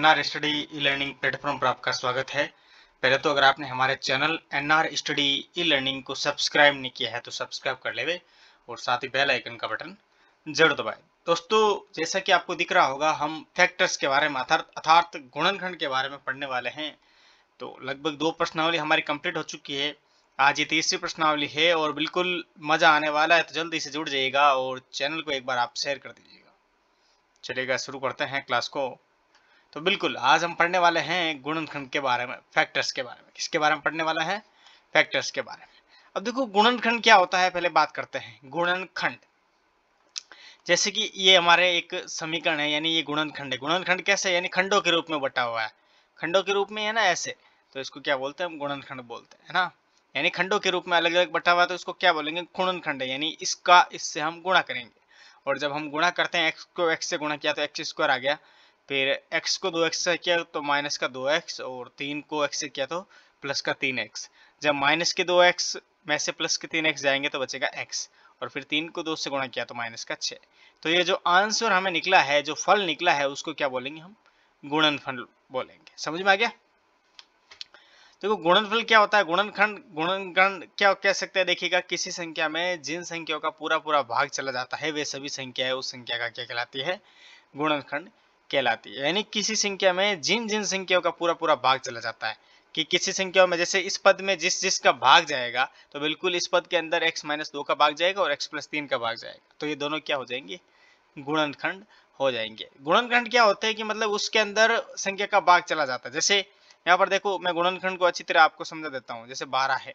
N R study e learning platform पर आपका स्वागत है पहले तो अगर आपने हमारे channel N R study e learning को सब्सक्राइब नहीं किया है तो सब्सक्राइब कर लेवे और साथ ही बेल आइकन का बटन जरूर दबाए दोस्तों जैसा कि आपको दिख रहा होगा हम फैक्टर्स के बारे में अर्थात गुणनखंड के बारे में पढ़ने वाले हैं तो लगभग दो प्रश्नावली हमारी कंप्लीट हो चुकी है आज ये तीसरी प्रश्नावली है और बिल्कुल मजा आने वाला है तो जल्दी से जुड़ जाइएगा और चैनल को एक बार आप शेयर कर दीजिएगा चलेगा शुरू करते हैं क्लास को तो बिल्कुल आज हम पढ़ने वाले हैं गुणनखंड के बारे में फैक्टर्स के बारे में किसके बारे में पढ़ने वाला है फैक्टर्स के बारे में अब देखो गुणनखंड क्या होता है पहले बात करते हैं गुणनखंड जैसे कि ये हमारे एक समीकरण है यानी ये गुणनखंड है गुणनखंड कैसे यानी खंडों के रूप में बटा हुआ है खंडों के रूप में है ना ऐसे तो इसको क्या बोलते हैं हम गुणनखंड बोलते हैं ना यानी खंडों के रूप में अलग अलग बटा हुआ है तो इसको क्या बोलेंगे गुणनखंड है यानी इसका इससे हम गुणा करेंगे और जब हम गुणा करते हैं एक्स को एक्स से गुणा किया तो एक्स स्क्वायर आ गया फिर एक्स को दो एक्स से किया तो माइनस का दो एक्स और तीन को एक्स से किया तो प्लस का तीन एक्स जब माइनस के दो एक्स में से प्लस के तीन एक्स जाएंगे तो बचेगा x और फिर तीन को दो से गुणा किया तो माइनस का छः तो ये जो आंसर हमें निकला है जो फल निकला है उसको क्या बोलेंगे हम गुणनफल बोलेंगे समझ में आ गया देखो तो गुणनफल क्या होता है गुणनखंड गुणनखंड क्या कह सकते हैं देखिएगा किसी संख्या में जिन संख्याओं का पूरा पूरा भाग चला जाता है वे सभी संख्याएं उस संख्या का क्या कहलाती है गुणनखंड कहलाती है यानी किसी संख्या में जिन जिन संख्याओं का पूरा पूरा भाग चला जाता है कि किसी संख्या में जैसे इस पद में जिस जिस का भाग जाएगा तो बिल्कुल इस पद के अंदर x माइनस दो का भाग जाएगा और x प्लस तीन का भाग जाएगा तो ये दोनों क्या हो जाएंगे गुणनखंड हो जाएंगे गुणनखंड क्या होते हैं कि मतलब उसके अंदर संख्या का भाग चला जाता है जैसे यहाँ पर देखो मैं गुणनखंड को अच्छी तरह आपको समझा देता हूँ जैसे बारह है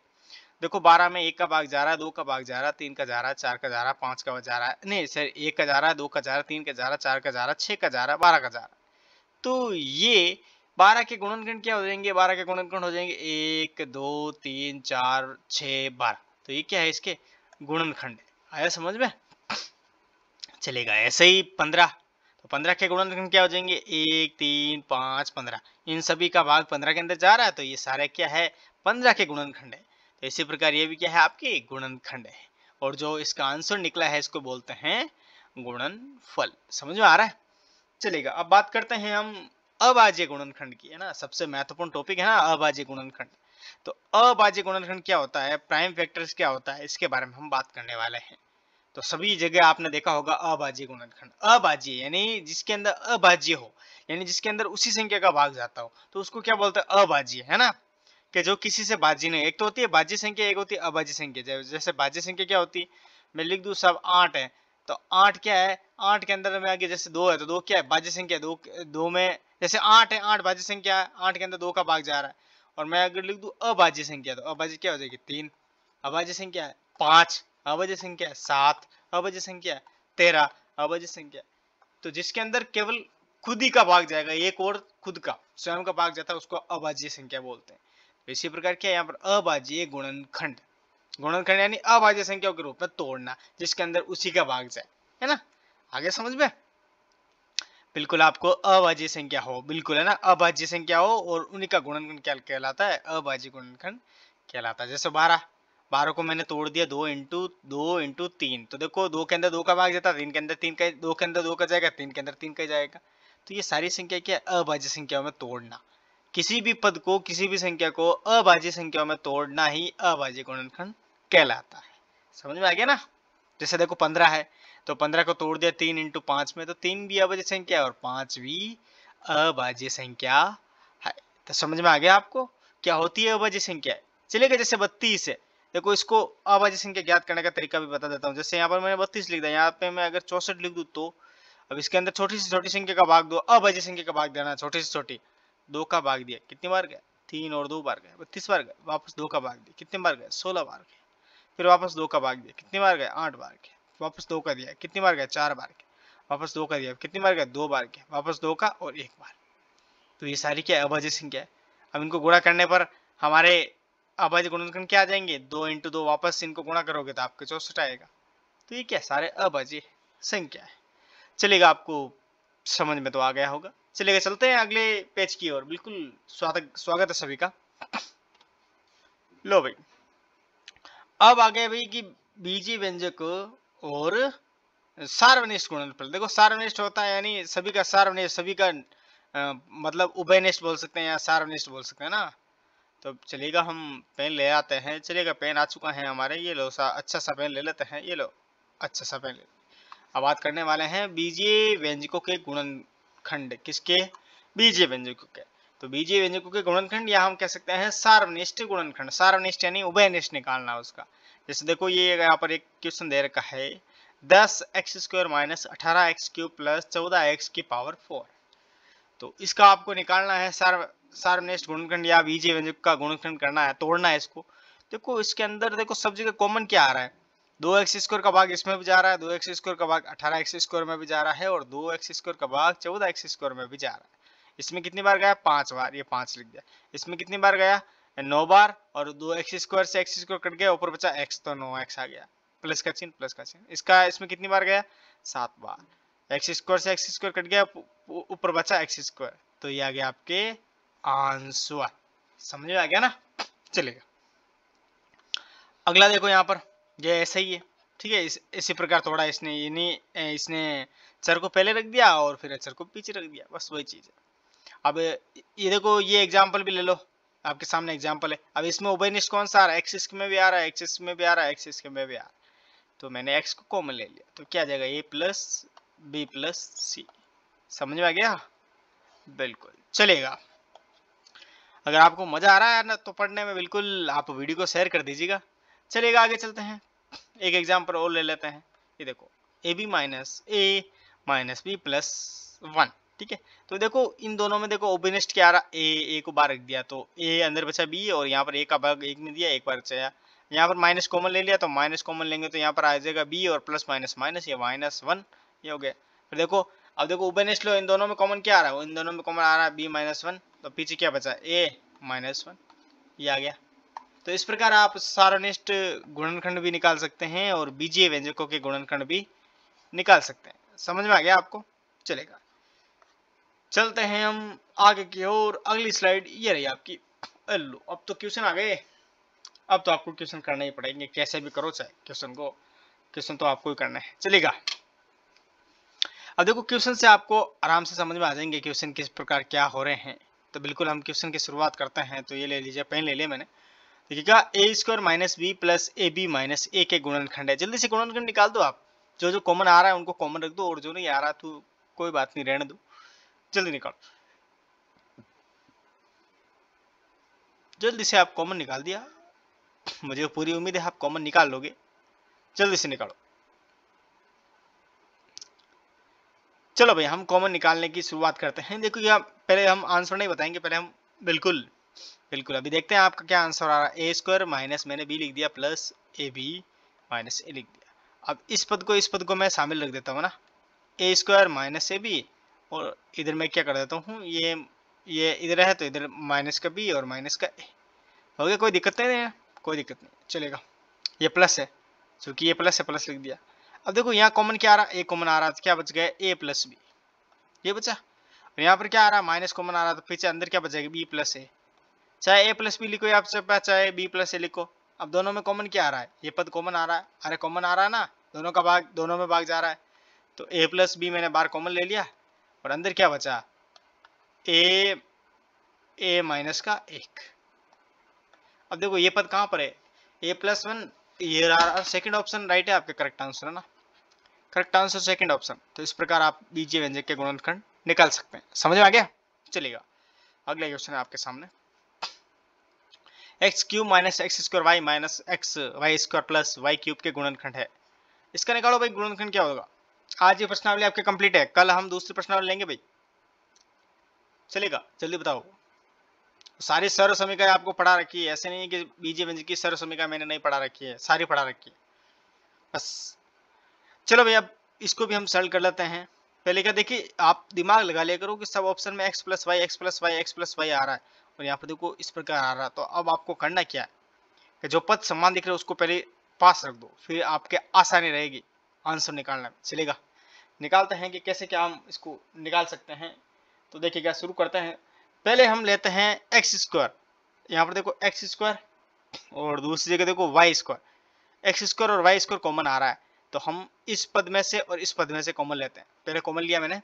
देखो बारह में एक का भाग जा रहा है दो का भाग जा रहा है तीन का जा रहा है चार का जा रहा है पांच का जा रहा है नहीं सर एक का जा रहा है दो का जा रहा है तीन का जा रहा है चार का जा रहा है छह का जा रहा है बारह का जा रहा है तो ये बारह के गुणनखंड क्या हो जाएंगे बारह के गुणनखंड हो जाएंगे एक दो तीन चार छ बारह तो ये क्या है इसके गुणनखंड आया समझ में चलेगा ऐसे ही पंद्रह तो पंद्रह के गुणनखंड क्या हो जाएंगे एक तीन पांच पंद्रह इन सभी का भाग पंद्रह के अंदर जा रहा है तो ये सारे क्या है पंद्रह के गुणनखंड है तो इसी प्रकार ये भी क्या है आपकी गुणनखंड है और जो इसका आंसर निकला है इसको बोलते हैं गुणनफल समझ में आ रहा है चलेगा अब बात करते हैं हम अबाज्य गुणनखंड की है ना सबसे महत्वपूर्ण टॉपिक है ना अबाज्य गुणनखंड तो अबाज्य गुणनखंड क्या होता है प्राइम फैक्टर्स क्या होता है इसके बारे में हम बात करने वाले हैं तो सभी जगह आपने देखा होगा अबाज्य गुणनखंड अबाज्य यानी जिसके अंदर अबाज्य हो यानी जिसके अंदर उसी संख्या का भाग जाता हो तो उसको क्या बोलते हैं अबाज्य है ना कि जो किसी से बाजी नहीं एक तो होती है बाजी संख्या एक होती है अबाजी संख्या जैसे बाजी संख्या क्या होती है मैं लिख दू सब आठ है तो आठ क्या है आठ के अंदर में आगे जैसे दो है तो दो क्या है बाजी संख्या दो दो में जैसे आठ है आठ बाजी संख्या है आठ के अंदर दो का भाग जा रहा है और मैं अगर लिख दू अबाजी संख्या तो अबाजी क्या हो जाएगी तीन अबाजी संख्या है पांच अभाज्य संख्या है सात अभाज्य संख्या है तेरह अभाज्य संख्या तो जिसके अंदर केवल खुद ही का भाग जाएगा एक और खुद का स्वयं का भाग जाता है उसको अबाजी संख्या बोलते हैं इसी प्रकार क्या यहाँ पर अभाज्य गुणनखंड गुणनखंड यानी अभाज्य संख्याओं के रूप में तोड़ना जिसके अंदर उसी का भाग जाए है ना आगे समझ में बिल्कुल आपको अभाज्य संख्या हो बिल्कुल है ना अभाज्य संख्या हो और उन्हीं का गुणनखंड क्या कहलाता है अभाज्य गुणनखंड कहलाता है जैसे बारह बारह को मैंने तोड़ दिया दो इंटू दो इंटू तीन तो देखो दो के अंदर दो का भाग जाता है तीन के अंदर तीन का दो के अंदर दो का जाएगा तीन के अंदर तीन का जाएगा तो ये सारी संख्या क्या अभाज्य संख्याओं में तोड़ना किसी भी पद को किसी भी संख्या को अभाज्य संख्या में तोड़ना ही अभाज्य गुणनखंड कहलाता है समझ में आ गया ना जैसे देखो पंद्रह है तो पंद्रह को तोड़ दिया तीन इंटू पांच में तो तीन भी अभाज्य संख्या और पांच भी अभाज्य संख्या है तो समझ में आ गया आपको क्या होती है अभाज्य संख्या चलेगा जैसे बत्तीस है देखो इसको अभाज्य संख्या ज्ञात करने का तरीका भी बता देता हूँ जैसे यहाँ पर मैंने बत्तीस लिख दिया यहाँ पे मैं अगर चौसठ लिख दू तो अब इसके अंदर छोटी से छोटी संख्या का भाग दो अभाज्य संख्या का भाग देना छोटी से छोटी दो का भाग दिया कितनी बार गए तीन और दो बार गए बत्तीस बार गए वापस दो का भाग दिया कितने बार गए सोलह बार गए फिर वापस दो का भाग दिया कितनी बार गए आठ बार गए वापस दो का दिया कितनी बार गए चार बार गए वापस दो का दिया कितनी बार गए दो बार गए वापस दो का और एक बार तो ये सारी क्या अभाज्य संख्या है अब इनको गुणा करने पर हमारे अभाज्य गुणनखंड क्या आ जाएंगे दो इंटू दो वापस इनको गुणा करोगे तो आपके चौसठ आएगा तो ये क्या सारे अभाज्य संख्या है चलेगा आपको समझ में तो आ गया होगा चलिए चलते हैं अगले पेज की ओर बिल्कुल स्वागत स्वागत है सभी का लो भाई अब आगे भाई कि बीजी व्यंजक और सार्वनिष्ठ गुणन देखो सार्वनिष्ठ होता है यानी सभी का सार्वनिष्ठ सभी का आ, मतलब उभयनिष्ठ बोल सकते हैं या सार्वनिष्ठ बोल सकते हैं ना तो चलिएगा हम पेन ले आते हैं चलिएगा पेन आ चुका है हमारे ये लो सा अच्छा सा पेन ले लेते हैं ये लो अच्छा सा पेन ले अब बात करने वाले हैं बीजे व्यंजकों के गुणन गुणनखंड किसके बीजे व्यंजकों के तो बीजे व्यंजकों के गुणनखंड या हम कह सकते हैं सार्वनिष्ठ गुणनखंड सार्वनिष्ठ यानी उभयनिष्ठ निकालना उसका जैसे देखो ये यहाँ पर एक क्वेश्चन दे रखा है दस एक्स स्क्वायर माइनस अठारह एक्स क्यूब प्लस चौदह एक्स की पावर फोर तो इसका आपको निकालना है सार्व सार्वनिष्ठ गुणनखंड या बीजे व्यंजक का गुणनखंड करना है तोड़ना है इसको देखो इसके अंदर देखो सब जगह कॉमन क्या आ रहा है दो एक्स स्क्वायर का भाग इसमें भी जा रहा है दो एक्स स्क्वायर का भाग अठारह एक्स स्क्वायर में भी जा रहा है और दो एक्स स्क्वायर का भाग चौदह एक्स स्क्वायर में भी जा रहा है इसमें कितनी बार गया पांच बार ये पांच लिख दिया इसमें कितनी बार गया नौ बार और दो एक्स स्क्वायर से एक्स स्क्वायर कट गया ऊपर बचा एक्स तो नौ एक्स आ गया प्लस का चिन्ह प्लस का चिन्ह इसका इसमें कितनी बार गया सात बार एक्स स्क्वायर से एक्स स्क्वायर कट गया ऊपर बचा एक्स स्क्वायर तो ये आ गया आपके आंसर समझ में आ गया ना चलेगा अगला देखो यहाँ पर ये ऐसा ही है ठीक है इस, इसी प्रकार थोड़ा इसने नहीं इसने चर को पहले रख दिया और फिर अचर को पीछे रख दिया बस वही चीज़ है अब ये देखो ये एग्जाम्पल भी ले लो आपके सामने एग्जाम्पल है अब इसमें ओबेनिस्ट कौन सा आ रहा है एक्सिस में भी आ रहा है एक्सिस में भी आ रहा है एक्सिस में भी आ रहा है तो मैंने एक्स को कॉमन ले लिया तो क्या आ जाएगा A plus B plus C समझ में आ गया बिल्कुल चलेगा अगर आपको मजा आ रहा है ना तो पढ़ने में बिल्कुल आप वीडियो को शेयर कर दीजिएगा चलिएगा आगे चलते हैं एक एग्जाम्पल और ले लेते हैं ये देखो A B minus A minus B plus one ठीक है तो देखो इन दोनों में देखो ओबिनिस्ट क्या आ रहा ए ए को बार रख दिया तो ए अंदर बचा बी और यहाँ पर ए का भाग एक में दिया एक बार बचाया यहाँ पर माइनस कॉमन ले लिया तो माइनस कॉमन लेंगे तो यहाँ पर आ जाएगा बी और प्लस माइनस माइनस ये माइनस वन ये हो गया फिर देखो अब देखो ओबिनिस्ट लो इन दोनों में कॉमन क्या आ रहा है इन दोनों में कॉमन आ रहा है बी माइनस वन तो पीछे क्या बचा ए माइनस वन ये आ गया तो इस प्रकार आप सारणिष्ट गुणनखंड भी निकाल सकते हैं और बीजीय व्यंजकों के गुणनखंड भी निकाल सकते हैं समझ में आ गया आपको चलेगा चलते हैं हम आगे की ओर अगली स्लाइड ये रही आपकी अल्लू अब तो क्वेश्चन आ गए अब तो आपको क्वेश्चन करना ही पड़ेंगे कैसे भी करो चाहे क्वेश्चन को क्वेश्चन तो आपको ही करना है चलेगा अब देखो क्वेश्चन से आपको आराम से समझ में आ जाएंगे क्वेश्चन किस प्रकार क्या हो रहे हैं तो बिल्कुल हम क्वेश्चन की शुरुआत करते हैं तो ये ले लीजिए पेन ले लिया मैंने देखिएगा A square minus B plus A B minus A के गुणनखंड है जल्दी से गुणनखंड निकाल दो आप जो जो कॉमन आ रहा है उनको कॉमन रख दो और जो नहीं आ रहा तो कोई बात नहीं रहने दो जल्दी निकालो जल्दी से आप कॉमन निकाल दिया मुझे पूरी उम्मीद है आप कॉमन निकाल लोगे जल्दी से निकालो चलो भाई हम कॉमन निकालने की शुरुआत करते हैं देखो यहाँ पहले हम आंसर नहीं बताएंगे पहले हम बिल्कुल बिल्कुल अभी देखते हैं आपका क्या आंसर आ रहा है ए स्क्वायर माइनस मैंने बी लिख दिया plus A B minus A लिख दिया अब इस पद को इस पद को मैं शामिल रख देता हूँ ना A square minus A B और इधर मैं क्या कर देता हूँ ये ये इधर है तो इधर माइनस का बी और माइनस का ए हो गया कोई दिक्कत नहीं है कोई दिक्कत नहीं चलेगा ये प्लस है चूंकि ये प्लस है प्लस लिख दिया अब देखो यहाँ कॉमन क्या आ रहा है ए कॉमन आ रहा था तो क्या बच गया ए प्लस बी ये बचा और यहाँ पर क्या आ रहा है माइनस कॉमन आ रहा था पीछे तो अंदर क्या बच जाएगा बी प्लस ए चाहे ए प्लस बी लिखो आपसे आप सब चाहे बी प्लस ए लिखो अब दोनों में कॉमन क्या आ रहा है ये पद कॉमन आ रहा है अरे कॉमन आ रहा है ना दोनों का भाग दोनों में भाग जा रहा है तो ए प्लस बी मैंने बार कॉमन ले लिया और अंदर क्या बचा ए ए माइनस का एक अब देखो ये पद कहाँ पर है ए प्लस वन ये सेकेंड ऑप्शन राइट है आपके करेक्ट आंसर है ना करेक्ट आंसर सेकेंड ऑप्शन तो इस प्रकार आप बीजे व्यंजक के गुणनखंड निकाल सकते हैं समझ में आ गया चलेगा अगला क्वेश्चन है आपके सामने x cube minus x square y minus x y square plus y cube के गुणनखंड है इसका निकालो भाई गुणनखंड क्या होगा आज ये प्रश्नावली आपके कंप्लीट है कल हम दूसरी प्रश्नावली लेंगे भाई चलेगा जल्दी बताओ सारी सर्व समीका आपको पढ़ा रखी है ऐसे नहीं है कि बीजे व्यंज की सर्व समीका मैंने नहीं पढ़ा रखी है सारी पढ़ा रखी है बस चलो भाई अब इसको भी हम सरल कर लेते हैं पहले क्या देखिए आप दिमाग लगा लिया करो कि सब ऑप्शन में x plus y x plus y x plus y आ रहा है और यहाँ पर देखो इस प्रकार आ रहा तो अब आपको करना क्या है कि जो पद सम्मान दिख रहा है उसको पहले पास रख दो फिर आपके आसानी रहेगी आंसर निकालना चलेगा निकालते हैं कि कैसे क्या हम इसको निकाल सकते हैं तो देखिए क्या शुरू करते हैं पहले हम लेते हैं एक्स स्क्वायर यहाँ पर देखो एक्स स्क्वायर और दूसरी जगह देखो वाई स्क्वायर एक्स स्क्वायर और वाई स्क्वायर कॉमन आ रहा है तो हम इस पद में से और इस पद में से कॉमन लेते हैं पहले कॉमन लिया मैंने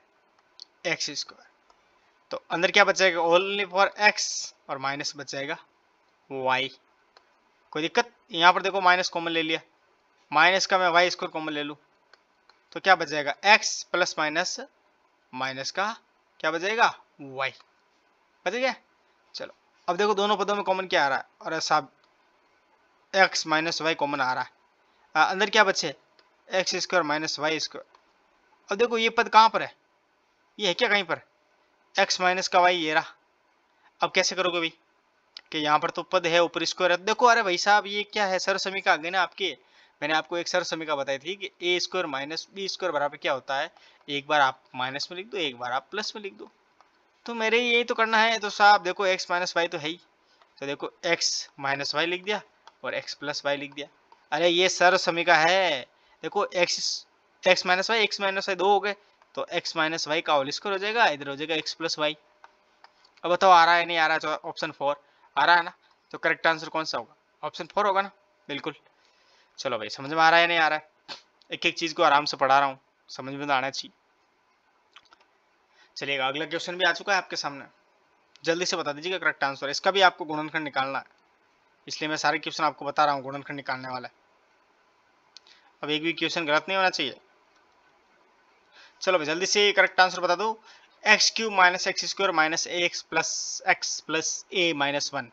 एक्स स्क्वायर तो अंदर क्या बच जाएगा ओनली फॉर एक्स और माइनस बच जाएगा वाई कोई दिक्कत यहाँ पर देखो माइनस कॉमन ले लिया माइनस का मैं वाई स्क्वायर कॉमन ले लूँ तो क्या बचेगा एक्स प्लस माइनस माइनस का क्या बचेगा वाई बचेगा चलो अब देखो दोनों पदों में कॉमन क्या आ रहा है और साहब एक्स माइनस वाई कॉमन आ रहा है आ, अंदर क्या बचे x square minus y square अब देखो ये पद कहाँ पर है ये है क्या कहीं पर एक्स माइनस का वाई ये रहा अब कैसे करोगे भाई कि यहाँ पर तो पद है ऊपर स्क्वायर है देखो अरे भाई साहब ये क्या है सर समीका आ गई ना आपके मैंने आपको एक सर समीका बताई थी कि a square minus b square बराबर क्या होता है एक बार आप माइनस में लिख दो एक बार आप प्लस में लिख दो तो मेरे यही तो करना है तो साहब देखो एक्स माइनस वाई तो है ही तो देखो एक्स माइनस वाई लिख दिया और एक्स प्लस वाई लिख दिया अरे ये सर समीका है देखो x x minus y x minus y दो हो गए तो एक्स माइनस वाई का होल स्क्वायर हो जाएगा इधर हो जाएगा एक्स प्लस वाई अब बताओ आ रहा है नहीं आ रहा है ऑप्शन तो फोर आ रहा है ना तो करेक्ट आंसर कौन सा होगा ऑप्शन फोर होगा ना बिल्कुल चलो भाई समझ में आ रहा है नहीं आ रहा है एक एक चीज़ को आराम से पढ़ा रहा हूँ समझ में तो आना चाहिए चलिएगा अगला क्वेश्चन भी आ चुका है आपके सामने जल्दी से बता दीजिएगा करेक्ट आंसर इसका भी आपको गुणनखंड निकालना है इसलिए मैं सारे क्वेश्चन आपको बता रहा हूँ गुणनखंड निकालने वाला है अब एक भी क्वेश्चन गलत नहीं होना चाहिए चलो भाई जल्दी से करेक्ट आंसर बता दो x cube minus x square minus x plus x plus a minus one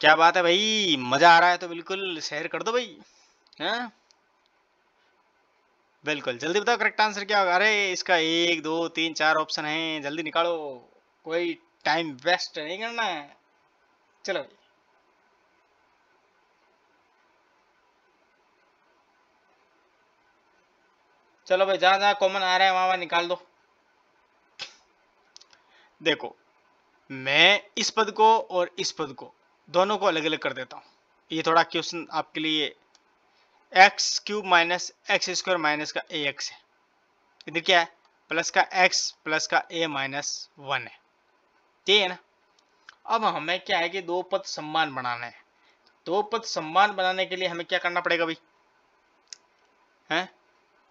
क्या बात है भाई मजा आ रहा है तो बिल्कुल शेयर कर दो भाई है बिल्कुल जल्दी बताओ करेक्ट आंसर क्या होगा अरे इसका एक दो तीन चार ऑप्शन है जल्दी निकालो कोई टाइम वेस्ट नहीं करना है चलो भाई चलो भाई जहां जहां कॉमन आ रहा है वहां वहां निकाल दो देखो मैं इस पद को और इस पद को दोनों को अलग अलग कर देता हूं ये थोड़ा क्वेश्चन आपके लिए x cube minus x square minus का ए एक्स है इधर क्या है प्लस का एक्स प्लस का ए माइनस वन है ठीक है ना अब हमें क्या है कि दो पद सम्मान बनाना है दो पद सम्मान बनाने के लिए हमें क्या करना पड़ेगा भाई हैं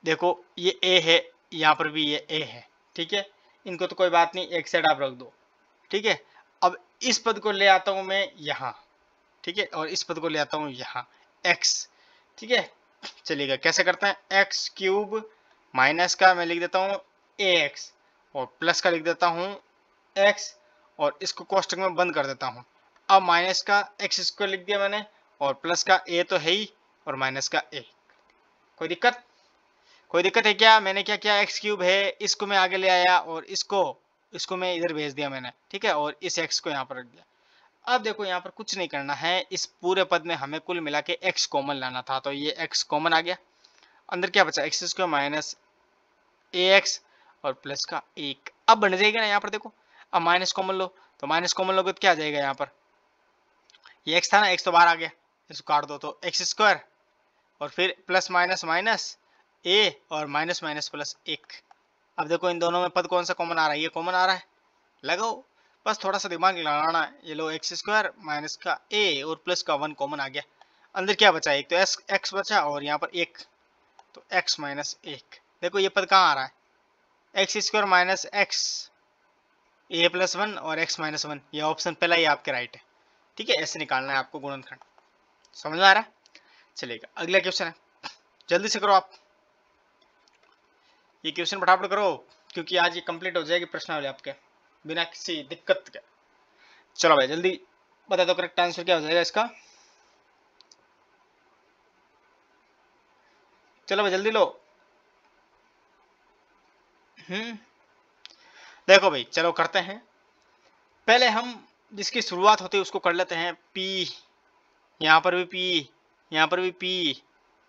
देखो ये ए है यहाँ पर भी ये ए है ठीक है इनको तो कोई बात नहीं एक साइड आप रख दो ठीक है अब इस पद को ले आता हूँ मैं यहाँ ठीक है और इस पद को ले आता हूँ यहाँ एक्स ठीक है चलिएगा कैसे करते हैं एक्स क्यूब माइनस का मैं लिख देता हूँ ए एक्स और प्लस का लिख देता हूँ एक्स और इसको कोष्टक में बंद कर देता हूँ अब माइनस का एक्स स्क्वायर लिख दिया मैंने और प्लस का ए तो है ही और माइनस का ए कोई दिक्कत कोई दिक्कत है क्या मैंने क्या किया एक्स क्यूब है इसको मैं आगे ले आया और इसको इसको मैं इधर भेज दिया मैंने ठीक है और इस एक्स को यहाँ पर रख दिया अब देखो यहाँ पर कुछ नहीं करना है इस पूरे पद में हमें कुल मिला के एक्स कॉमन लाना था तो ये एक्स कॉमन आ गया अंदर क्या बचा x square minus a x और प्लस का एक अब बन जाएगा ना यहाँ पर देखो अब माइनस कॉमन लो तो माइनस कॉमन लोगे तो क्या आ जाएगा यहाँ पर ये एक्स था ना एक्स तो बाहर आ गया इसको काट दो तो एक्स स्क्वायर और फिर प्लस माइनस माइनस ए और माइनस माइनस प्लस एक अब देखो इन दोनों में पद कौन सा कॉमन आ रहा है ये कॉमन आ रहा है लगाओ बस थोड़ा सा दिमाग लगाना है ये लो एक्स स्क्वायर माइनस का ए और प्लस का वन कॉमन आ गया अंदर क्या बचा एक तो एस एक्स बचा और यहाँ पर एक तो एक्स माइनस एक देखो ये पद कहाँ आ रहा है x square minus x a plus one और एक्स माइनस वन ये ऑप्शन पहला ही आपके राइट है ठीक है ऐसे निकालना है आपको गुणनखंड समझ में आ रहा है चलेगा अगला क्वेश्चन है जल्दी से करो आप ये क्वेश्चन फटाफट करो क्योंकि आज ये कंप्लीट हो जाएगी प्रश्न वाले आपके बिना किसी दिक्कत के चलो भाई जल्दी बता दो तो करेक्ट आंसर क्या हो जाएगा इसका चलो भाई जल्दी लो हम्म देखो भाई चलो करते हैं पहले हम जिसकी शुरुआत होती है उसको कर लेते हैं पी यहाँ पर भी पी यहाँ पर भी पी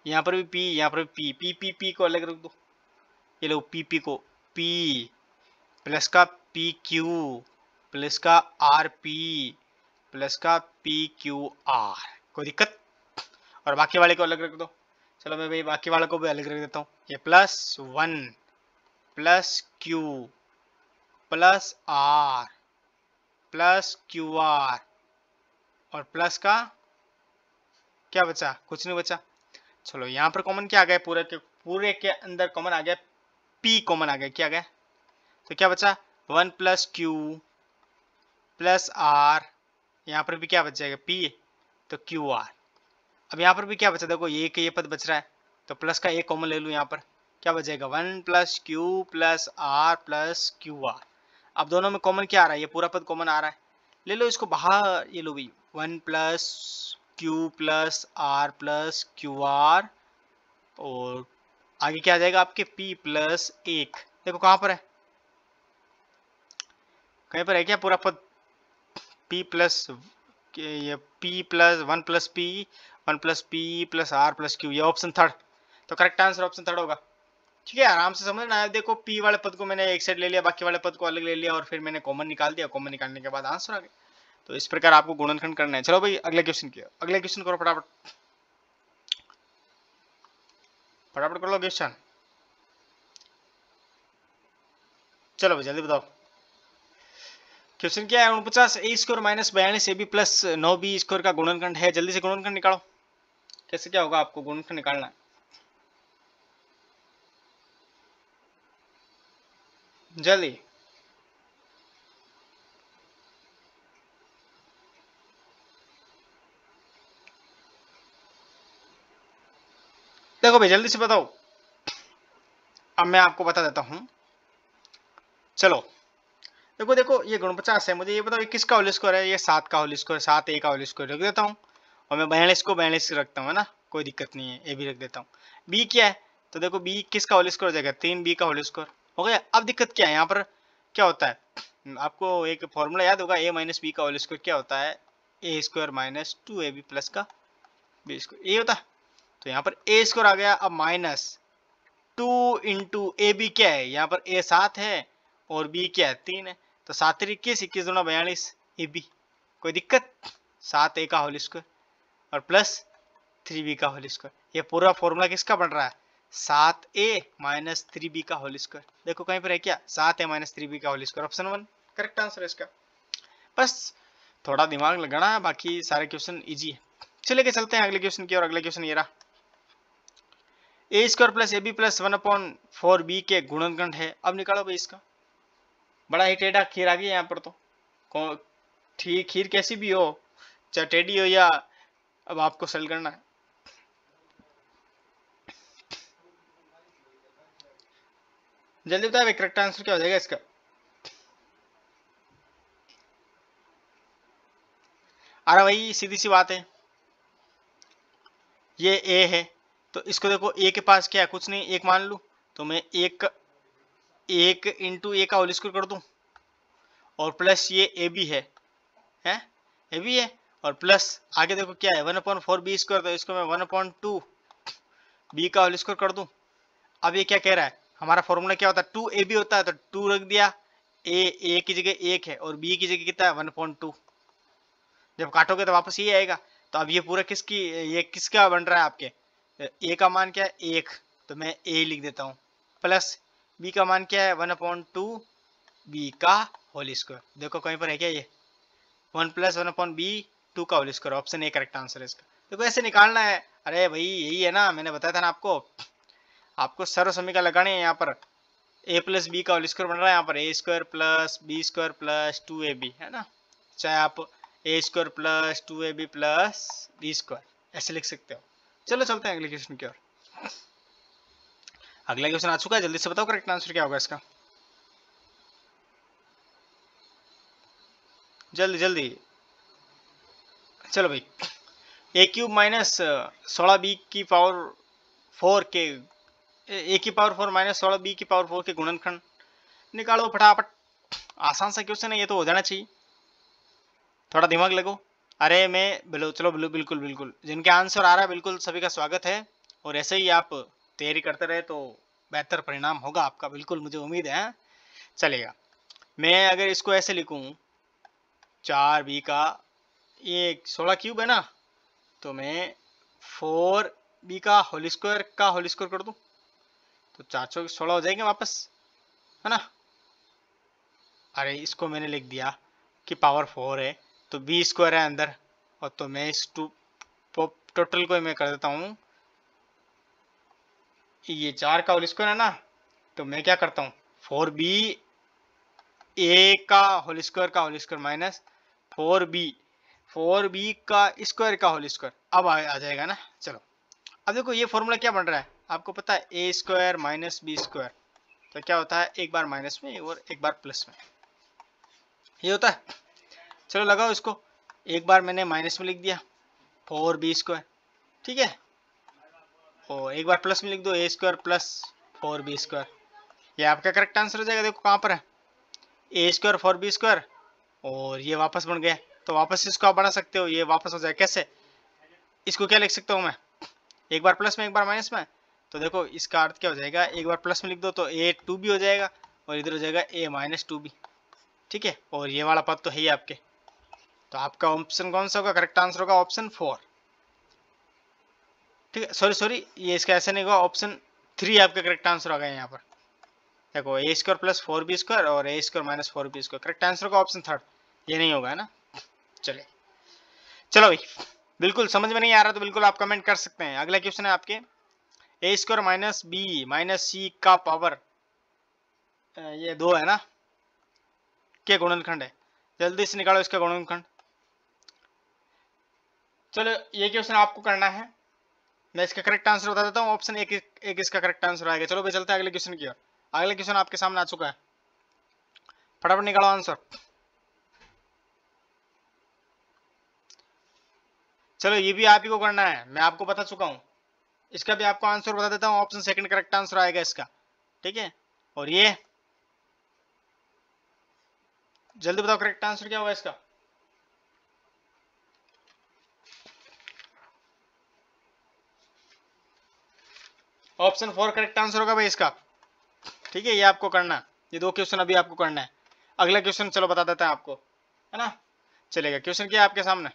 यहाँ पर भी पी यहाँ पर भी पी पी पी पी को अलग रख दो ये लोग पी पी को पी प्लस का पी क्यू प्लस का आर पी प्लस का पी क्यू आर कोई दिक्कत और बाकी वाले को अलग रख दो चलो मैं भाई बाकी वाले को भी अलग रख देता हूँ ये plus one plus q plus r plus q r और प्लस का क्या बचा कुछ नहीं बचा चलो यहाँ पर कॉमन क्या आ गया पूरे के पूरे के अंदर कॉमन आ गया पी कॉमन आ गया क्या गया तो क्या बचा one plus q plus r यहाँ पर भी क्या बच जाएगा पी तो क्यू आर अब यहाँ पर भी क्या बचा देखो ये के ये पद बच रहा है तो प्लस का एक कॉमन ले लूँ यहाँ पर क्या बच जाएगा one plus q plus r plus q r अब दोनों में कॉमन क्या आ रहा है ये पूरा पद कॉमन आ रहा है ले लो इसको बाहर ये लो भाई one plus q plus r plus q r और आगे क्या आ जाएगा आपके p प्लस एक देखो कहां पर है कहीं पर है क्या पूरा पद p plus p plus one plus p one plus p plus r plus q ये ऑप्शन थर्ड तो करेक्ट आंसर ऑप्शन थर्ड होगा ठीक है आराम से समझना ना देखो p वाले पद को मैंने एक साइड ले लिया बाकी वाले पद को अलग ले लिया और फिर मैंने कॉमन निकाल दिया कॉमन निकालने के बाद आंसर आ गया तो इस प्रकार आपको गुणनखंड करना है चलो भाई अगले क्वेश्चन किया अगले क्वेश्चन करो फटाफट फटाफट कर लो क्वेश्चन चलो भाई जल्दी बताओ क्वेश्चन क्या है उनपचास ए स्क्वायर माइनस बयालीस ए बी प्लस नौ बी स्क्वायर का गुणनखंड है जल्दी से गुणनखंड निकालो कैसे क्या होगा आपको गुणनखंड निकालना है जल्दी देखो भाई जल्दी से बताओ अब मैं आपको बता देता हूं चलो देखो देखो ये गुण पचास है मुझे ये बताओ ये किसका होली स्कोर है ये सात का होली स्कोर सात ए का होली स्कोर रख देता हूँ और मैं बयालीस को बयालीस रखता हूँ है ना कोई दिक्कत नहीं है ये भी रख देता हूँ बी क्या है तो देखो बी किसका होली स्कोर हो जाएगा तीन बी का होली स्कोर हो गया अब दिक्कत क्या है यहाँ पर क्या होता है आपको एक फॉर्मूला याद होगा ए माइनस बी का होली स्कोर क्या होता है ए square minus two a b plus का बी स्क्वायर ये होता है तो यहाँ पर ए स्कोर आ गया अब minus two into a b क्या है यहाँ पर ए सात है और बी क्या है तीन है तो सात इक्कीस इक्कीस दोनों बयालीस ए बी कोई दिक्कत सात ए का होल स्क्वायर और प्लस थ्री बी का होल स्क्वायर ये पूरा फॉर्मूला किसका बन रहा है सात ए माइनस थ्री बी का होल स्क्वायर देखो कहीं पर है क्या सात ए माइनस थ्री बी का whole square option one correct answer है इसका बस थोड़ा दिमाग लगाना है बाकी सारे क्वेश्चन इजी है चलिए चलते हैं अगले क्वेश्चन की और अगले क्वेश्चन ये रहा a square plus A b plus one upon four b के गुणनखंड है अब निकालो भाई इसका बड़ा ही टेढ़ा खीर आ गया यहाँ पर तो ठीक खीर कैसी भी हो चाहे टेढ़ी हो या अब आपको सेल करना है जल्दी बताए करेक्ट आंसर क्या हो जाएगा इसका अरे भाई सीधी सी बात है ये ए है तो इसको देखो ए के पास क्या है कुछ नहीं एक मान लू तो मैं एक एक इंटू ए का होल स्क्वायर कर दूँ और प्लस ये ए बी है हैं ए बी है और प्लस आगे देखो क्या है one upon four b square तो इसको मैं वन अपॉइंट टू बी का होल स्क्वायर कर दूँ अब ये क्या कह रहा है हमारा फॉर्मूला क्या होता है टू ए बी होता है तो टू रख दिया ए ए की जगह एक है और बी की जगह कितना है वन पॉइंट टू जब काटोगे तो वापस ये आएगा तो अब ये पूरा किसकी ये किसका बन रहा है आपके ए का मान क्या है एक तो मैं ए लिख देता हूँ प्लस बी का मान क्या है वन अपॉइंट टू बी का होल स्क्वायर देखो कहीं पर है क्या ये one plus one upon b two का whole square option a correct answer है इसका देखो ऐसे निकालना है अरे भाई यही है ना मैंने बताया था ना आपको आपको सर्व समीका लगानी है यहाँ पर ए प्लस बी का होल स्क्वायर बन रहा है यहाँ पर a square plus b square plus two a b है ना चाहे आप a square plus two a b plus b square ऐसे लिख सकते हो चलो चलते हैं अगले क्वेश्चन की ओर अगला क्वेश्चन आ चुका है जल्दी से बताओ करेक्ट आंसर क्या होगा इसका जल्दी जल्दी चलो भाई ए क्यूब माइनस सोलह बी की पावर फोर के ए की पावर फोर माइनस सोलह बी की पावर फोर के गुणनखंड निकालो फटाफट आसान सा क्वेश्चन है ये तो हो जाना चाहिए थोड़ा दिमाग लगो अरे मैं बिलो चलो बिलो बिल्कुल बिल्कुल जिनके आंसर आ रहा है बिल्कुल सभी का स्वागत है और ऐसे ही आप तैयारी करते रहे तो बेहतर परिणाम होगा आपका बिल्कुल मुझे उम्मीद है चलेगा मैं अगर इसको ऐसे लिखूँ चार बी का ये सोलह क्यूब है ना तो मैं फोर बी का होल स्क्वायर का होल स्क्वायर कर दूँ तो चार सौ सोलह हो जाएंगे वापस है ना अरे इसको मैंने लिख दिया कि पावर फोर है तो बी स्क्वायर है अंदर और तो मैं इस टू टोटल को मैं कर देता हूँ ये चार का होल स्क्वायर है ना तो मैं क्या करता हूँ फोर बी ए का होल स्क्वायर का whole square minus four b four b का स्क्वायर का होल स्क्वायर अब आ, आ जाएगा ना चलो अब देखो ये फॉर्मूला क्या बन रहा है आपको पता है ए स्क्वायर माइनस बी स्क्वायर तो क्या होता है एक बार माइनस में और एक बार प्लस में ये होता है चलो लगाओ इसको एक बार मैंने माइनस में लिख दिया फोर बी स्क्वायर ठीक है और एक बार प्लस में लिख दो a square plus four b square ये आपका करेक्ट आंसर हो जाएगा देखो कहाँ पर है ए स्क्वायर फोर बी स्क्वायर और ये वापस बन गया तो वापस इसको आप बना सकते हो ये वापस हो जाए कैसे इसको क्या लिख सकता हूँ मैं एक बार प्लस में एक बार माइनस में तो देखो इसका अर्थ क्या हो जाएगा एक बार प्लस में लिख दो तो ए टू बी हो जाएगा और इधर हो जाएगा ए माइनस टू बी ठीक है और ये वाला पद तो है ही आपके तो आपका ऑप्शन कौन सा होगा करेक्ट आंसर होगा ऑप्शन फोर ठीक है सॉरी सॉरी ये इसका ऐसा नहीं होगा ऑप्शन थ्री आपका करेक्ट आंसर होगा यहाँ पर देखो a square plus four b square और a square minus four b square correct answer होगा ऑप्शन थर्ड ये नहीं होगा है ना चले चलो भाई बिल्कुल समझ में नहीं आ रहा तो बिल्कुल आप कमेंट कर सकते हैं अगला क्वेश्चन है आपके a square minus b minus c का पावर ये दो है ना के गुणनखंड है जल्दी से निकालो इसका गुणनखंड चलो ये क्वेश्चन आपको करना है मैं इसका करेक्ट आंसर बता देता हूँ ऑप्शन एक, एक इसका करेक्ट आंसर आएगा चलो भाई चलते हैं अगले क्वेश्चन की ओर अगले क्वेश्चन आपके सामने आ चुका है फटाफट निकालो आंसर चलो ये भी आप ही को करना है मैं आपको बता चुका हूँ इसका भी आपको आंसर बता देता हूँ ऑप्शन सेकंड करेक्ट आंसर आएगा इसका ठीक है और ये जल्दी बताओ करेक्ट आंसर क्या होगा इसका ऑप्शन फोर करेक्ट आंसर होगा भाई इसका ठीक है ये आपको करना ये दो क्वेश्चन अभी आपको करना है अगला क्वेश्चन चलो बता देते हैं आपको है ना चलेगा क्वेश्चन क्या आपके सामने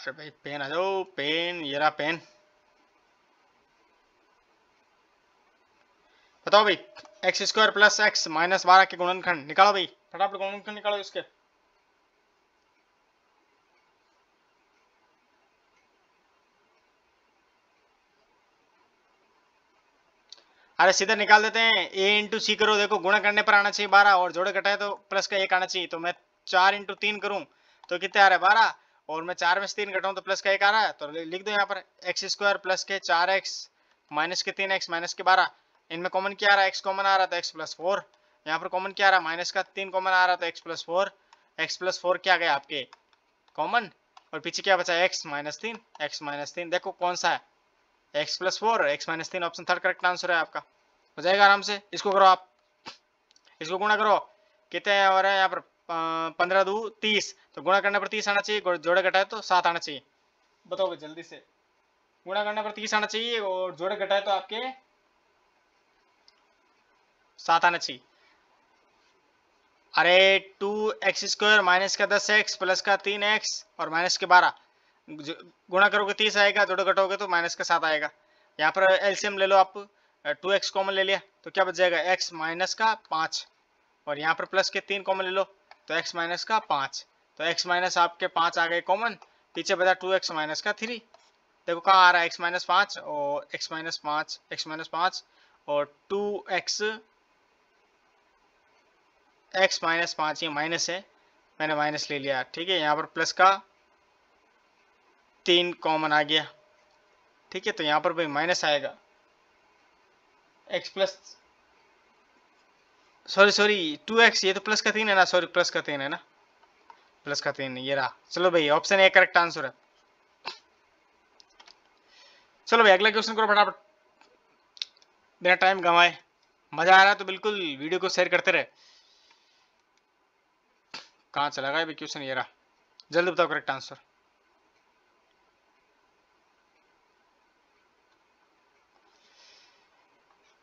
अरे भाई पेन आ जाओ पेन ये रहा पेन बताओ भाई x square plus x minus बारह के गुणनखंड निकालो भाई फटाफट गुणनखंड निकालो इसके अरे सीधे निकाल देते हैं ए इंटू सी करो देखो गुणा करने पर आना चाहिए बारह और जोड़े घटाए तो प्लस का एक आना चाहिए तो मैं चार इंटू तीन करूँ तो कितने आ रहा है बारह और मैं चार में से तीन घटाऊँ तो प्लस का एक आ रहा है तो लिख दो यहाँ पर एक्स स्क्वायर प्लस के चार एक्स माइनस के तीन एक्स माइनस के बारह इनमें कॉमन क्या आ रहा है एक्स कॉमन आ रहा था एक्स प्लस फोर यहाँ पर कॉमन क्या आ रहा है माइनस का तीन कॉमन आ रहा था x plus four x plus four क्या गया आपके कॉमन और पीछे क्या बचा एक्स माइनस तीन एक्स माइनस तीन देखो कौन सा है x plus four x minus तीन ऑप्शन थर्ड करेक्ट आंसर है आपका हो जाएगा आराम से इसको करो आप इसको गुणा करो कितने हो रहा है यहाँ पर पंद्रह दो तीस तो गुणा करने पर तीस आना चाहिए जोड़े घटाए तो सात आना चाहिए बताओगे जल्दी से गुणा करने पर तीस आना चाहिए और जोड़े घटाए तो आपके सात आना चाहिए अरे टू एक्स स्क्वायर माइनस का दस एक्स प्लस का तीन एक्स और माइनस के बारह गुणा करोगे तीस आएगा जोड़ो घटोगे तो माइनस का साथ आएगा यहाँ पर एलसीएम ले लो आप टू एक्स कॉमन ले लिया तो क्या बच जाएगा एक्स माइनस का पाँच और यहाँ पर प्लस के तीन कॉमन ले लो तो एक्स माइनस का पाँच तो एक्स माइनस आपके पाँच आ गए कॉमन पीछे बचा टू एक्स माइनस का थ्री देखो कहाँ आ रहा है एक्स माइनस पाँच और एक्स माइनस पाँच एक्स माइनस पाँच और टू एक्स एक्स माइनस पाँच ये माइनस है मैंने माइनस ले लिया ठीक है यहाँ पर प्लस का तीन कॉमन आ गया ठीक है तो यहाँ पर भाई माइनस आएगा x plus sorry sorry two x ये तो प्लस का तीन है ना सॉरी प्लस का तीन है ना प्लस का तीन ये रहा चलो भाई ऑप्शन ए करेक्ट आंसर है चलो भाई अगला क्वेश्चन करो फटाफट बिना टाइम गंवाए मजा आ रहा है तो बिल्कुल वीडियो को शेयर करते रहे कहाँ चला गया क्वेश्चन ये रहा जल्दी बताओ करेक्ट आंसर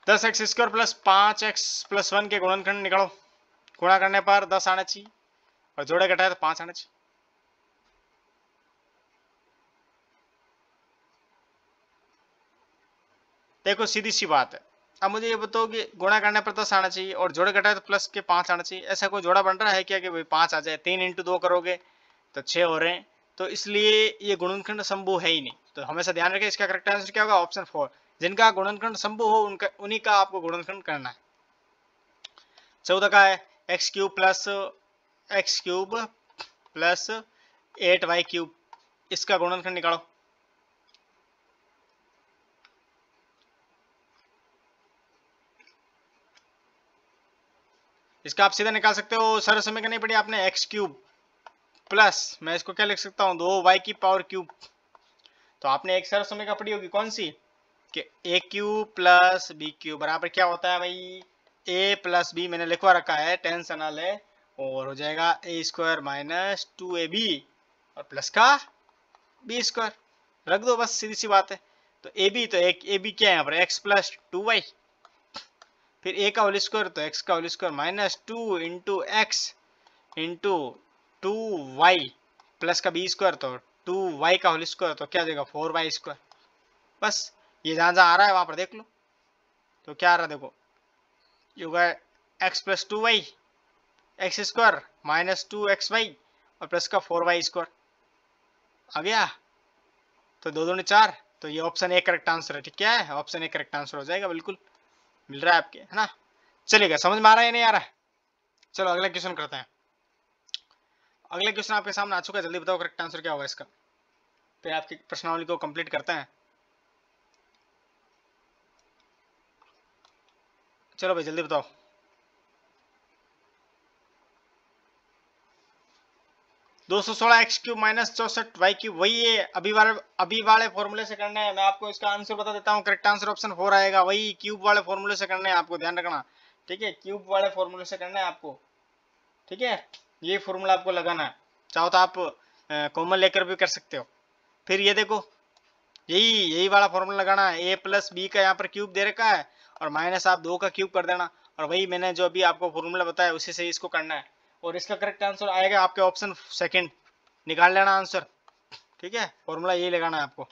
दस एक्स स्क्वायर प्लस पाँच एक्स प्लस वन के गुणनखंड निकालो गुणा करने पर दस आना चाहिए और जोड़े घटाए तो पाँच आना चाहिए देखो सीधी सी बात है अब मुझे ये बताओ कि गुणा करने पर दस आना चाहिए और जोड़े घटाए तो प्लस के पाँच आना चाहिए ऐसा कोई जोड़ा बन रहा है क्या कि भाई पाँच आ जाए तीन इंटू दो करोगे तो छः हो रहे हैं तो इसलिए ये गुणनखंड संभव है ही नहीं तो हमेशा ध्यान रखें इसका करेक्ट आंसर क्या होगा ऑप्शन फोर जिनका गुणनखंड संभव हो उनका उन्हीं का आपको गुणनखंड करना है चौदह का है x cube plus x cube plus eight y cube इसका गुणनखंड निकालो इसका आप सीधा निकाल सकते हो सर समय करनी पड़ी आपने एक्स क्यूब प्लस मैं इसको क्या लिख सकता हूं दो वाई की पावर क्यूब तो आपने एक सर समय का पड़ी होगी कौन सी कि a cube plus b cube बराबर क्या होता है भाई ए प्लस बी मैंने लिखवा रखा है ना ले और हो जाएगा a square minus two a B और प्लस का बी स्क्वायर रख दो बस सीधी सी बात है तो ए बी तो एक ए बी क्या है यहाँ पर एक्स प्लस टू वाई फिर ए का होल स्क्वायर तो एक्स का whole square minus two into x into two y plus का बी स्क्वायर तो टू वाई का होल स्क्वायर तो क्या जाएगा फोर वाई स्क्वायर बस ये जहाँ जहाँ आ रहा है वहाँ पर देख लो तो क्या आ रहा है देखो ये गए x plus two y x square minus two x y और प्लस का फोर वाई स्क्वायर आ गया तो दो दो ने चार तो ये ऑप्शन ए करेक्ट आंसर है ठीक क्या है ऑप्शन ए करेक्ट आंसर हो जाएगा बिल्कुल मिल रहा है आपके है ना चलेगा समझ में आ रहा है या नहीं आ रहा है चलो अगला क्वेश्चन करते हैं अगला क्वेश्चन आपके सामने आ चुका है जल्दी बताओ करेक्ट आंसर क्या होगा इसका फिर तो आपकी प्रश्नावली को कंप्लीट करते हैं चलो भाई जल्दी बताओ दो सौ सोलह एक्स क्यूब माइनस चौसठ वाई क्यूब वही है अभी वाले अभी वाले फॉर्मूले से करना है मैं आपको इसका आंसर बता देता हूँ करेक्ट आंसर ऑप्शन फोर आएगा वही क्यूब वाले फॉर्मूले से करना है आपको ध्यान रखना ठीक है क्यूब वाले फॉर्मूले से करना है आपको ठीक है ये फॉर्मूला आपको लगाना है चाहो तो आप कॉमन लेकर भी कर सकते हो फिर ये देखो यही यही वाला फॉर्मूला लगाना है ए प्लस बी का यहाँ पर क्यूब दे रखा है और माइनस आप दो का क्यूब कर देना और वही मैंने जो अभी आपको फॉर्मूला बताया उसी से इसको करना है और इसका करेक्ट आंसर आएगा आपके ऑप्शन सेकंड निकाल लेना आंसर ठीक है फॉर्मूला यही लगाना है आपको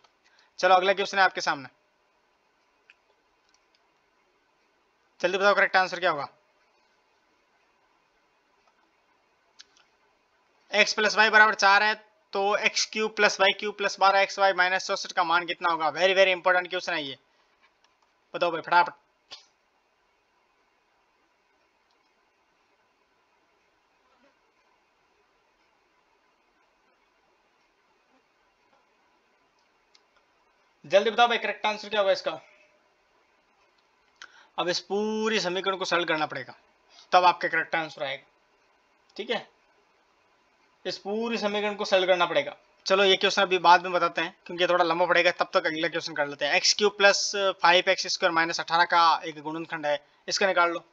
चलो अगला क्वेश्चन है आपके सामने जल्दी बताओ करेक्ट आंसर क्या होगा एक्स प्लस वाई बराबर चार है तो x cube plus y cube plus बारह एक्स वाई माइनस चौसठ का मान कितना होगा वेरी वेरी इंपॉर्टेंट क्वेश्चन है ये बताओ भाई फटाफट जल्दी बताओ भाई करेक्ट आंसर क्या होगा इसका अब इस पूरी समीकरण को सरल करना पड़ेगा तब आपका करेक्ट आंसर आएगा ठीक है इस पूरी समीकरण को सरल करना पड़ेगा चलो ये क्वेश्चन अभी बाद में बताते हैं क्योंकि थोड़ा लंबा पड़ेगा तब तक अगला क्वेश्चन कर लेते हैं x cube plus five x square minus अठारह का एक गुणनखंड है इसका निकाल लो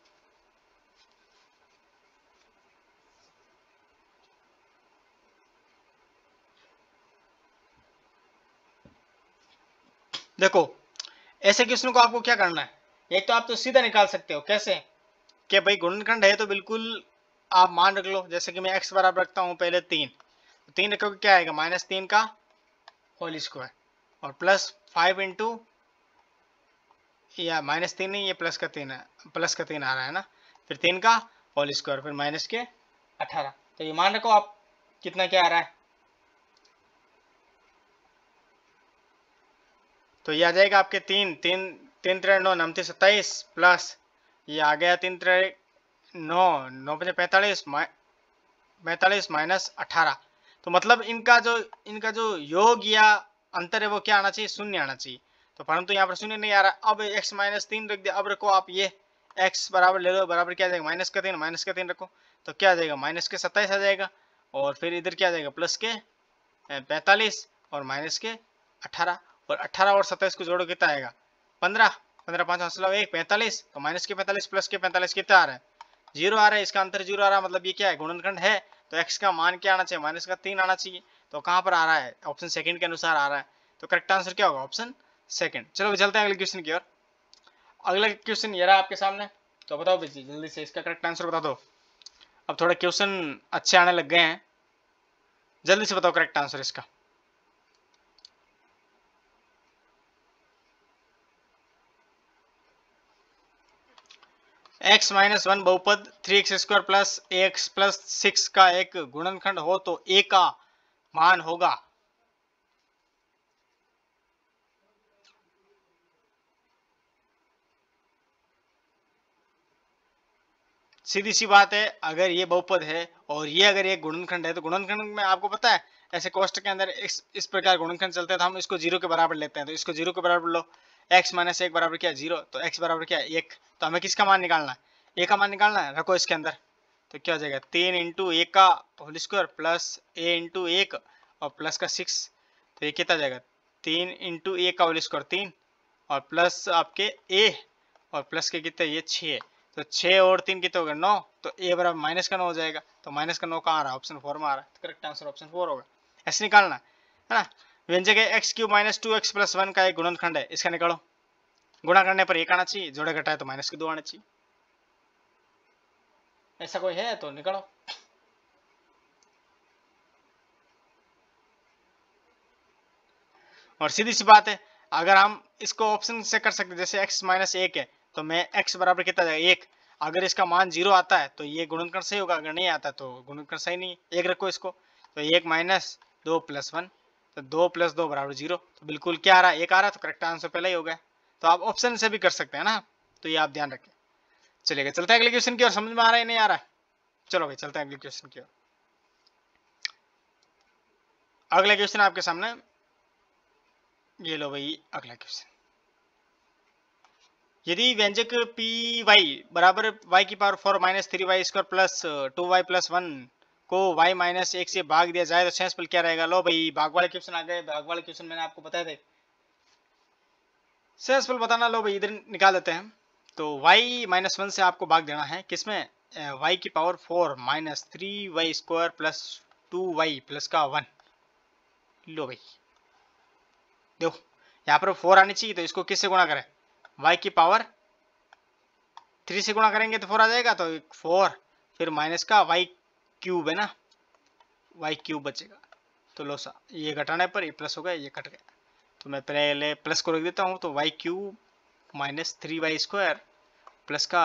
देखो ऐसे क्वेश्चन को आपको क्या करना है एक तो आप तो सीधा निकाल सकते हो कैसे कि भाई गुणनखंड है तो बिल्कुल आप मान रख लो जैसे कि मैं एक्स बराबर रखता हूँ पहले तीन तो तीन रखोगे क्या आएगा माइनस तीन का होल स्क्वायर और प्लस फाइव इंटू या माइनस तीन नहीं ये प्लस का तीन है प्लस का तीन आ रहा है ना फिर तीन का होल स्क्वायर फिर माइनस के अठारह तो ये मान रखो आप कितना क्या आ रहा है तो ये आ जाएगा आपके तीन तीन तीन त्रे नौ नमती सत्ताईस प्लस ये आ गया तीन त्रे नौ नौ बजे पैंतालीस पैंतालीस माइनस अठारह तो मतलब इनका जो इनका जो योग या अंतर है वो क्या आना चाहिए शून्य आना चाहिए तो परंतु यहाँ पर शून्य नहीं आ रहा अब एक्स माइनस तीन रख दिया अब रखो आप ये एक्स बराबर ले लो बराबर क्या जाएगा माइनस का तीन माइनस का तीन रखो तो क्या आ जाएगा माइनस के सत्ताईस आ जाएगा और फिर इधर क्या आ जाएगा प्लस के पैंतालीस और माइनस के अठारह और 18 और 27 को जोड़ो कितना आएगा 15 पंद्रह पाँच हौसला एक पैंतालीस तो माइनस के पैंतालीस प्लस के पैंतालीस कितना आ रहा है जीरो आ रहा है इसका अंतर जीरो आ रहा है मतलब ये क्या है गुणनखंड है तो एक्स का मान क्या आना चाहिए माइनस का तीन आना चाहिए तो कहाँ पर आ रहा है ऑप्शन सेकंड के अनुसार आ रहा है तो करेक्ट आंसर क्या होगा ऑप्शन सेकंड चलो चलते हैं अगले क्वेश्चन की ओर अगला क्वेश्चन ये रहा आपके सामने तो बताओ बिजी जल्दी से इसका करेक्ट आंसर बता दो अब थोड़ा क्वेश्चन अच्छे आने लग गए हैं जल्दी से बताओ करेक्ट आंसर इसका एक्स माइनस वन बहुपद three x square plus x plus six का एक गुणनखंड हो तो ए का मान होगा सीधी सी बात है अगर ये बहुपद है और ये अगर ये गुणनखंड है तो गुणनखंड में आपको पता है ऐसे कोष्ट के अंदर इस इस प्रकार गुणनखंड चलते हैं तो हम इसको जीरो के बराबर लेते हैं तो इसको जीरो के बराबर लो एक्स माइनस एक बराबर क्या जीरो तो एक्स बराबर क्या एक तो हमें किसका मान निकालना है ए का मान निकालना है रखो इसके अंदर तो क्या हो जाएगा तीन इंटू एक का whole square plus a into एक और प्लस का सिक्स तो ये कितना जाएगा तीन इंटू ए का होल स्क्वायर तीन और प्लस आपके ए और प्लस के कितने ये छः तो छः और तीन कितने हो गए नौ तो ए बराबर माइनस का नौ हो जाएगा तो माइनस का नौ कहाँ आ रहा है ऑप्शन फोर में आ रहा है तो करेक्ट आंसर ऑप्शन फोर होगा ऐसे निकालना है ना व्यंजक है x cube minus two x plus one का एक गुणनखंड है इसका निकालो गुणा करने पर एक आना चाहिए जोड़ा घटाए तो माइनस के दो आना चाहिए ऐसा कोई है तो निकालो और सीधी सी बात है अगर हम इसको ऑप्शन से कर सकते जैसे एक्स माइनस एक है तो मैं एक्स बराबर कितना जाएगा एक अगर इसका मान जीरो आता है तो ये गुणनखंड सही होगा अगर नहीं आता तो गुणनखंड सही नहीं एक रखो इसको तो एक माइनस दो प्लस वन तो दो प्लस दो बराबर जीरो तो बिल्कुल क्या आ रहा है एक आ रहा तो करेक्ट आंसर पहले ही हो गया तो आप ऑप्शन से भी कर सकते हैं ना तो ये आप ध्यान रखें चलिएगा चलते हैं अगले क्वेश्चन की ओर समझ में आ रहा है नहीं आ रहा है चलो भाई चलते हैं अगले क्वेश्चन की ओर अगला क्वेश्चन आपके सामने ये लो भाई अगला क्वेश्चन यदि व्यंजक पी वाई बराबर वाई की power four minus three y square plus two y plus one को y माइनस एक से भाग दिया जाए तो सेंसफल क्या रहेगा लो भाई भाग वाले क्वेश्चन आ गए भाग वाले क्वेश्चन मैंने आपको बताए थे सेंसफल बताना लो भाई इधर निकाल देते हैं तो y माइनस वन से आपको भाग देना है किसमें y की power four minus three y square plus two y plus का वन लो भाई देखो यहाँ पर फोर आनी चाहिए तो इसको किससे गुणा करें y की पावर थ्री से गुणा करेंगे तो फोर आ जाएगा तो फोर फिर माइनस का वाई क्यूब है ना वाई क्यूब बचेगा तो लो सा ये घटाने पर ये प्लस हो गया ये कट गया तो मैं पहले प्लस को रख देता हूँ तो y cube minus three y square plus का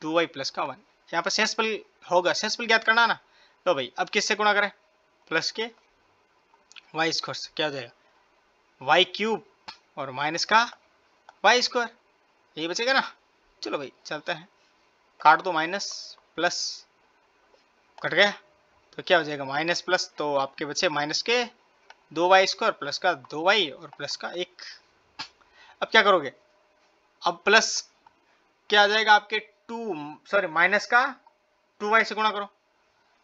टू वाई प्लस का वन यहाँ पर सेंसपल होगा सेंसपल ज्ञात करना ना लो भाई अब किससे गुणा करें प्लस के वाई स्क्वायर से क्या हो जाएगा वाई क्यूब और माइनस का वाई स्क्वायर यही बचेगा ना चलो भाई चलते हैं काट दो माइनस प्लस कट गया तो क्या हो जाएगा माइनस प्लस तो आपके बच्चे माइनस के दो वाई स्क्वायर प्लस का दो वाई और प्लस का एक अब क्या करोगे अब प्लस क्या आ जाएगा आपके टू सॉरी माइनस का टू वाई से गुणा करो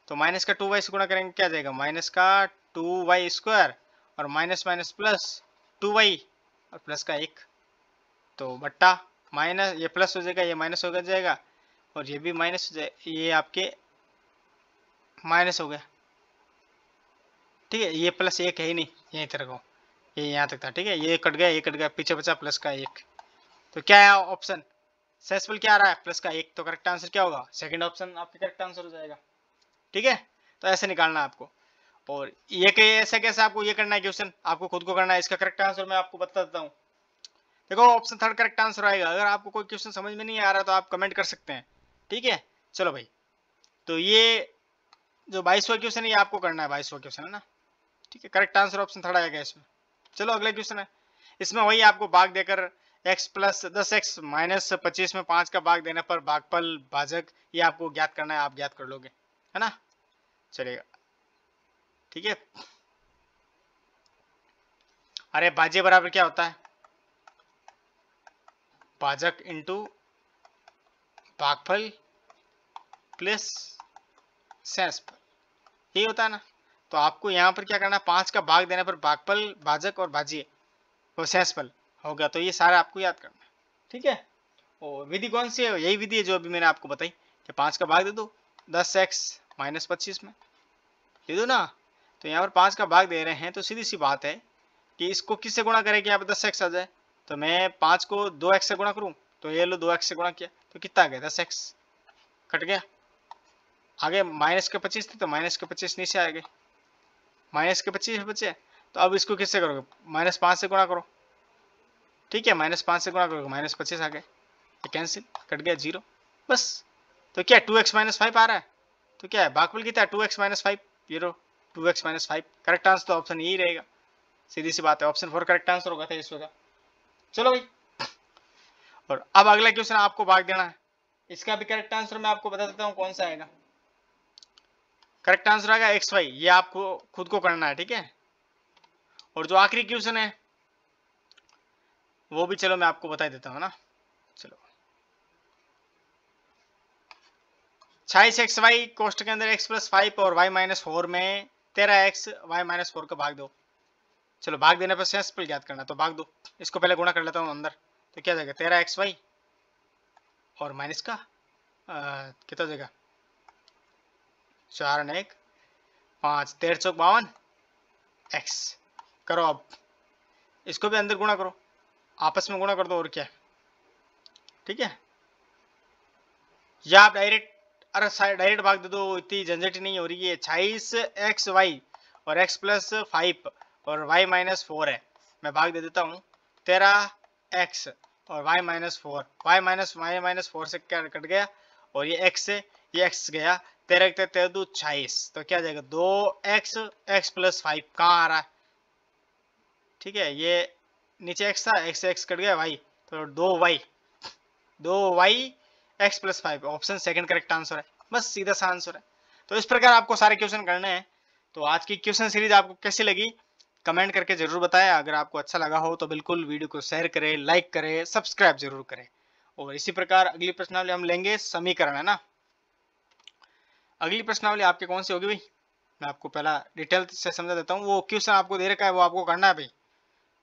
तो माइनस का टू वाई से गुणा करेंगे क्या जाएगा माइनस का टू वाई स्क्वायर और minus minus plus two y और प्लस का एक तो बट्टा माइनस ये प्लस हो जाएगा ये माइनस हो जाएगा और ये भी माइनस हो जाएगा ये आपके माइनस हो गया ठीक है ये प्लस एक है ही नहीं यहीं तरह रखो ये यहाँ तक था ठीक है ये कट गया ये कट गया पीछे बचा प्लस का एक तो क्या है ऑप्शन सेसफुल क्या आ रहा है प्लस का एक तो करेक्ट आंसर क्या होगा सेकंड ऑप्शन आपका करेक्ट आंसर हो जाएगा ठीक है तो ऐसे निकालना है आपको और ये ऐसे कैसे आपको ये करना है क्वेश्चन आपको खुद को करना है इसका करेक्ट आंसर मैं आपको बता देता हूँ देखो ऑप्शन थर्ड करेक्ट आंसर आएगा अगर आपको कोई क्वेश्चन समझ में नहीं आ रहा तो आप कमेंट कर सकते हैं ठीक है चलो भाई तो ये जो बाईसवा क्वेश्चन है ये आपको करना है बाईसवा क्वेश्चन है ना ठीक है करेक्ट आंसर ऑप्शन थर्ड आएगा इसमें चलो अगला क्वेश्चन है इसमें वही आपको भाग देकर x प्लस दस एक्स माइनस पच्चीस में पांच का भाग देने पर भागपल भाजक ये आपको ज्ञात करना है आप ज्ञात कर लोगे है ना चलेगा ठीक है अरे भाज्य बराबर क्या होता है भाजक इंटू भागफल प्लस सेंस पर यही होता है ना तो आपको यहाँ पर क्या करना है पाँच का भाग देने पर बागपल भाजक और भाजिए और सेंसपल हो गया तो ये सारा आपको याद करना है ठीक है और विधि कौन सी है यही विधि है जो अभी मैंने आपको बताई कि पाँच का भाग दे दो दस एक्स माइनस पच्चीस में दे दो ना तो यहाँ पर पाँच का भाग दे रहे हैं तो सीधी सी बात है कि इसको किससे गुणा करें कि यहाँ पर दस एक्स आ जाए तो मैं पाँच को दो एक्स से गुणा करूँ तो ये लो दो एक्स से गुणा किया तो कितना आ गया दस एक्स कट गया आगे माइनस के पच्चीस थे तो माइनस के पच्चीस नीचे आ गए माइनस के पच्चीस बचे तो अब इसको किससे करोगे माइनस पाँच से गुणा करो ठीक है माइनस पाँच से गुणा करोगे माइनस पच्चीस आ गए तो कैंसिल कट गया जीरो बस तो क्या टू एक्स माइनस फाइव आ रहा है तो क्या है बाकबुल कितना two x minus five zero two x minus five correct answer तो ऑप्शन यही रहेगा सीधी सी बात है ऑप्शन फोर करेक्ट आंसर होगा था इस का चलो भाई और अब अगला क्वेश्चन आपको भाग देना है इसका भी करेक्ट आंसर मैं आपको बता देता हूँ कौन सा आएगा करेक्ट आंसर आएगा एक्स वाई ये आपको खुद को करना है ठीक है और जो आखिरी क्वेश्चन है वो भी चलो मैं आपको बता देता हूँ ना चलो छाइस एक्स वाई कोष्ट के अंदर एक्स प्लस फाइव और वाई माइनस फोर में तेरह एक्स वाई माइनस फोर का भाग दो चलो भाग देने पर सेंस याद करना तो भाग दो इसको पहले गुणा कर लेता हूँ अंदर तो क्या जाएगा तेरह एक्स वाई और माइनस का कितना जाएगा चार ने एक पाँच तेरह सौ बावन एक्स करो अब इसको भी अंदर गुणा करो आपस में गुणा कर दो और क्या ठीक है या आप डायरेक्ट अरे डायरेक्ट भाग दे दो इतनी झंझट नहीं हो रही है छाईस एक्स वाई और एक्स प्लस फाइव और वाई माइनस फोर है मैं भाग दे देता हूँ तेरा एक्स और y minus four y minus y minus four से क्या कट गया और ये एक्स है ये एक्स गया तेरह तेरह तेरह दो छाइस तो क्या जाएगा दो एक्स एक्स प्लस फाइव कहाँ आ रहा है ठीक है ये नीचे एक्स था एक्स एक्स कट गया वाई तो दो वाई दो y x plus five option second correct answer है बस सीधा सा आंसर है तो इस प्रकार आपको सारे क्वेश्चन करने हैं तो आज की क्वेश्चन सीरीज आपको कैसी लगी कमेंट करके जरूर बताएं अगर आपको अच्छा लगा हो तो बिल्कुल वीडियो को शेयर करें लाइक करें सब्सक्राइब जरूर करें और इसी प्रकार अगली प्रश्नावली हम लेंगे समीकरण है ना अगली प्रश्नावली आपके कौन सी होगी भाई मैं आपको पहला डिटेल से समझा देता हूँ वो क्वेश्चन आपको दे रखा है वो आपको करना है भाई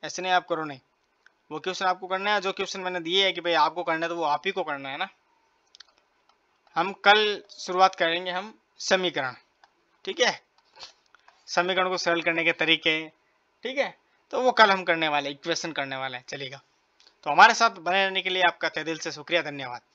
ऐसे नहीं आप करो नहीं वो क्वेश्चन आपको करना है जो क्वेश्चन मैंने दिए है कि भाई आपको करना है तो वो आप ही को करना है ना हम कल शुरुआत करेंगे हम समीकरण ठीक है समीकरण को सरल करने के तरीके ठीक है तो वो कल हम करने वाले इक्वेशन करने वाले हैं चलेगा तो हमारे साथ बने रहने के लिए आपका तय दिल से शुक्रिया धन्यवाद